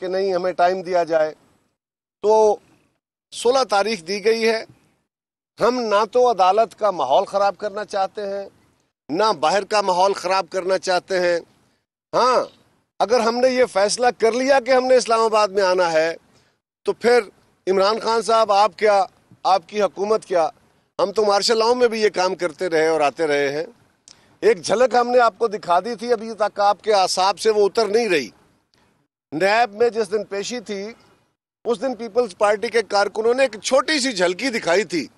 कि नहीं हमें टाइम दिया जाए तो 16 तारीख दी गई है हम ना तो अदालत का माहौल ख़राब करना चाहते हैं ना बाहर का माहौल ख़राब करना चाहते हैं हाँ अगर हमने ये फैसला कर लिया कि हमने इस्लामाबाद में आना है तो फिर इमरान खान साहब आप क्या आपकी हकूमत क्या हम तो मार्शल लॉ में भी ये काम करते रहे और आते रहे हैं एक झलक हमने आपको दिखा दी थी अभी तक आपके आसाब से वो उतर नहीं रही नैब में जिस दिन पेशी थी उस दिन पीपल्स पार्टी के कारकुनों ने एक छोटी सी झलकी दिखाई थी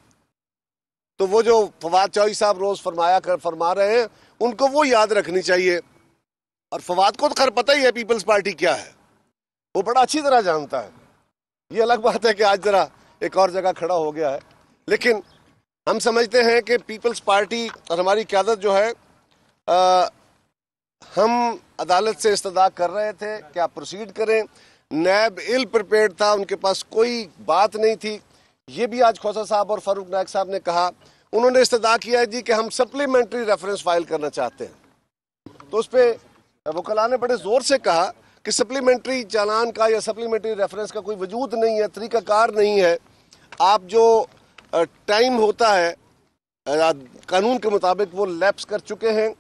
तो वो जो फवाद चौधरी साहब रोज फरमाया कर फरमा रहे हैं उनको वो याद रखनी चाहिए और फवाद को तो खैर पता ही है पीपल्स पार्टी क्या है वो बड़ा अच्छी तरह जानता है ये अलग बात है कि आज जरा एक और जगह खड़ा हो गया है लेकिन हम समझते हैं कि पीपल्स पार्टी और हमारी क्यादत जो है आ, हम अदालत से इस्तदा कर रहे थे कि आप प्रोसीड करें नैब इल प्रिपेयर था उनके पास कोई बात नहीं थी ये भी आज खोसा साहब और फारूक नायक साहब ने कहा उन्होंने इस्तदा किया है जी कि हम सप्लीमेंट्री रेफरेंस फाइल करना चाहते हैं तो उस पर वकला ने बड़े ज़ोर से कहा कि सप्लीमेंट्री चालान का या सप्लीमेंट्री रेफरेंस का कोई वजूद नहीं है तरीकाकार नहीं है आप जो टाइम होता है कानून के मुताबिक वो लैप्स कर चुके हैं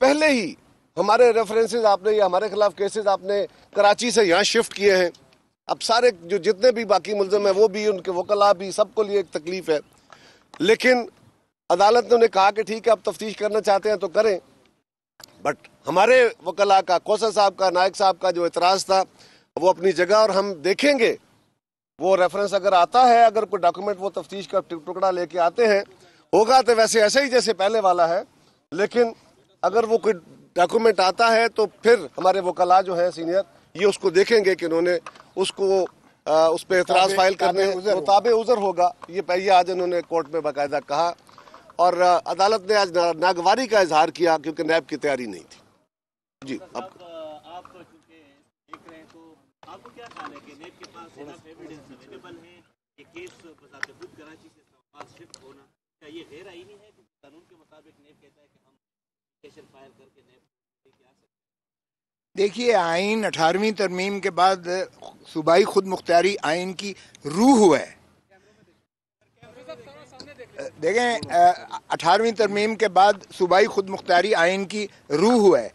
पहले ही हमारे रेफरेंसेज आपने या हमारे खिलाफ केसेस आपने कराची से यहाँ शिफ्ट किए हैं अब सारे जो जितने भी बाकी मुलजम हैं वो भी उनके वकला भी सबको लिए एक तकलीफ है लेकिन अदालत ने उन्हें कहा कि ठीक है आप तफ्तीश करना चाहते हैं तो करें बट हमारे वकला का कौसा साहब का नायक साहब का जो एतराज़ था वो अपनी जगह और हम देखेंगे वो रेफरेंस अगर आता है अगर कोई डॉक्यूमेंट वो तफ्तीश का टुकड़ा लेके आते हैं होगा तो वैसे ऐसे ही जैसे पहले वाला है लेकिन अगर वो कोई डॉक्यूमेंट आता है तो फिर हमारे वकला जो है सीनियर ये उसको देखेंगे कि उन्होंने उसको आ, उस पर एतराज़ फाइल करने ताब उज़र होगा ये पहले आज इन्होंने कोर्ट में बाकायदा कहा और अदालत ने आज नागवारी का इजहार किया क्योंकि नैब की तैयारी नहीं थी जी अब तो देखिए आइन अठारहवीं तरमीम के बाद सूबाई खुद मुख्तारी आइन की रूह है देखें अठारहवीं तरमीम के बाद सूबाई खुद मुख्तारी आइन की रूह है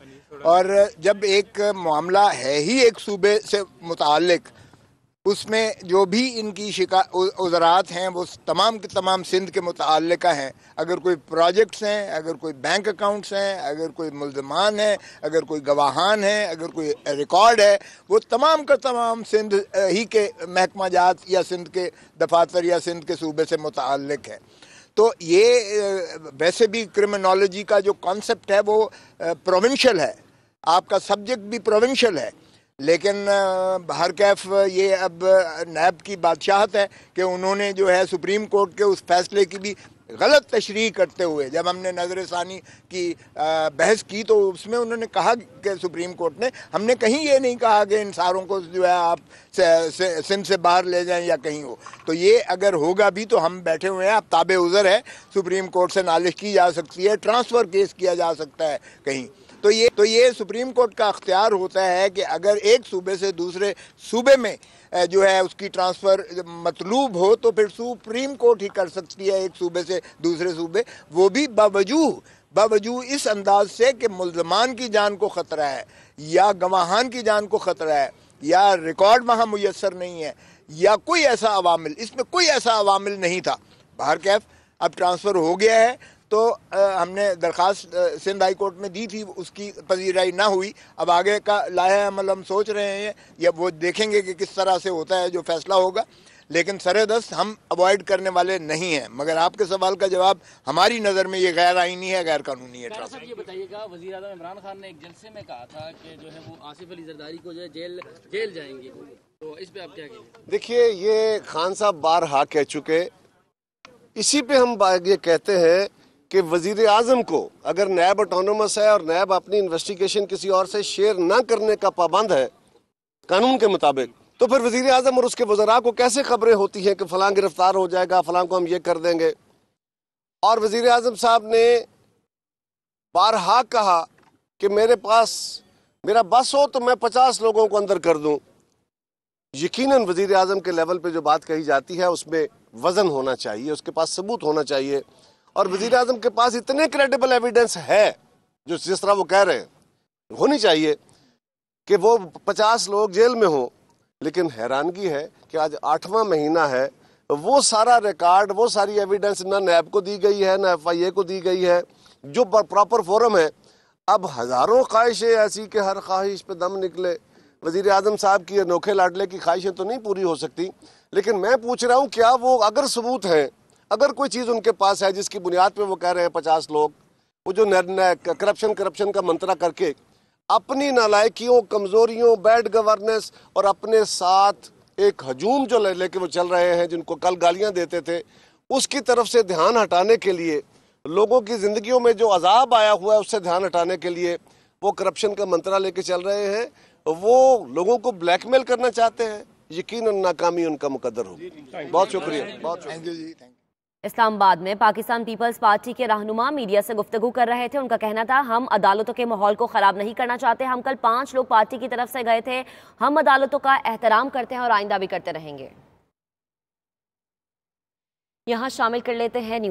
और जब एक मामला है ही एक सूबे से मुतक उसमें जो भी इनकी शिका उजरात हैं वो तमाम के तमाम सिंध के मुतक हैं अगर कोई प्रोजेक्ट्स हैं अगर कोई बैंक अकाउंट्स हैं अगर कोई मुलजमान है अगर कोई गवाहान है अगर कोई रिकॉर्ड है वो तमाम का तमाम सिंध ही के महकमा जात या सिंध के दफातर या सिंध के सूबे से मुतल है तो ये वैसे भी क्रिमिनोलॉजी का जो कॉन्सेप्ट है वो प्रोविंशल है आपका सब्जेक्ट भी प्रोविंशल है लेकिन हर कैफ ये अब नैब की बादशाहत है कि उन्होंने जो है सुप्रीम कोर्ट के उस फैसले की भी गलत तशरी करते हुए जब हमने नजर षानी की बहस की तो उसमें उन्होंने कहा कि सुप्रीम कोर्ट ने हमने कहीं ये नहीं कहा कि इन सारों को जो है आप सिंध से बाहर ले जाएं या कहीं हो तो ये अगर होगा भी तो हम बैठे हुए हैं आप ताबे उज़र है सुप्रीम कोर्ट से नालिश की जा सकती है ट्रांसफ़र केस किया जा सकता है कहीं तो ये तो ये सुप्रीम कोर्ट का अख्तियार होता है कि अगर एक सूबे से दूसरे सूबे में जो है उसकी ट्रांसफ़र मतलूब हो तो फिर सुप्रीम कोर्ट ही कर सकती है एक सूबे से दूसरे सूबे वो भी बावजूद बावजूद इस अंदाज से कि मुलजमान की जान को ख़तरा है या गवाहान की जान को ख़तरा है या रिकॉर्ड वहाँ मैसर नहीं है या कोई ऐसा अवामिल इसमें कोई ऐसा अवामिल नहीं था बाहर कैफ अब ट्रांसफ़र हो गया है तो हमने दरख्वास्त सिंध हाई कोर्ट में दी थी उसकी पजीराई ना हुई अब आगे का लाए अमल हम सोच रहे हैं या वो देखेंगे कि किस तरह से होता है जो फैसला होगा लेकिन सरदस्त हम अवॉइड करने वाले नहीं हैं मगर आपके सवाल का जवाब हमारी नज़र में ये गैर आइनी है गैर कानूनी है साहब ये बताइएगा वजी अजम इमरान खान ने एक जलसे में कहा था कि जो है वो आसिफ अली जरदारी को जो है जेल जेल जाएंगे तो इस पर आप क्या कहेंगे देखिए ये खान साहब बार हा कह चुके इसी पे हम ये कहते हैं कि वजीर अजम को अगर नैब ऑटोनमस है और नैब अपनी इन्वेस्टिगेशन किसी और से शेयर ना करने का पाबंद है कानून के मुताबिक तो फिर वजीर अजम और उसके वजरा को कैसे खबरें होती हैं कि फलां गिरफ्तार हो जाएगा फलां को हम ये कर देंगे और वजीर अजम साहब ने बारहा कहा कि मेरे पास मेरा बस हो तो मैं पचास लोगों को अंदर कर दूँ यकीन वजीर अजम के लेवल पर जो बात कही जाती है उसमें वज़न होना चाहिए उसके पास सबूत होना चाहिए और वजीर अजम के पास इतने क्रेडिबल एविडेंस है जो जिस तरह वो कह रहे हैं होनी चाहिए कि वो पचास लोग जेल में हो लेकिन हैरानगी है कि आज आठवां महीना है वो सारा रिकॉर्ड वो सारी एविडेंस ना नैब को दी गई है ना एफ को दी गई है जो प्रॉपर फोरम है अब हज़ारों ख्वाहिशें ऐसी कि हर ख्वाहिश पे दम निकले वजीर आजम साहब की अनोखे लाडले की ख्वाहिशें तो नहीं पूरी हो सकती लेकिन मैं पूछ रहा हूँ क्या वो अगर सबूत हैं अगर कोई चीज़ उनके पास है जिसकी बुनियाद पे वो कह रहे हैं पचास लोग वो जो करप्शन करप्शन का मंत्रा करके अपनी नालायकियों कमज़ोरियों बैड गवर्नेंस और अपने साथ एक हजूम जो ले वो चल रहे हैं जिनको कल गालियाँ देते थे उसकी तरफ से ध्यान हटाने के लिए लोगों की ज़िंदगियों में जो अजाब आया हुआ है उससे ध्यान हटाने के लिए वो करप्शन का मंत्रा लेके चल रहे हैं वो लोगों को ब्लैकमेल करना चाहते हैं यकीन नाकामी उनका मुकदर हो बहुत शुक्रिया बहुत thank you ji thank Islamabad में पाकिस्तान पीपल्स पार्टी के रहनुमा मीडिया से गुफ्तु कर रहे थे उनका कहना था हम अदालतों के माहौल को ख़राब नहीं करना चाहते हम कल पांच लोग पार्टी की तरफ से गए थे हम अदालतों का एहतराम करते हैं और आइंदा भी करते रहेंगे यहाँ शामिल कर लेते हैं न्यूज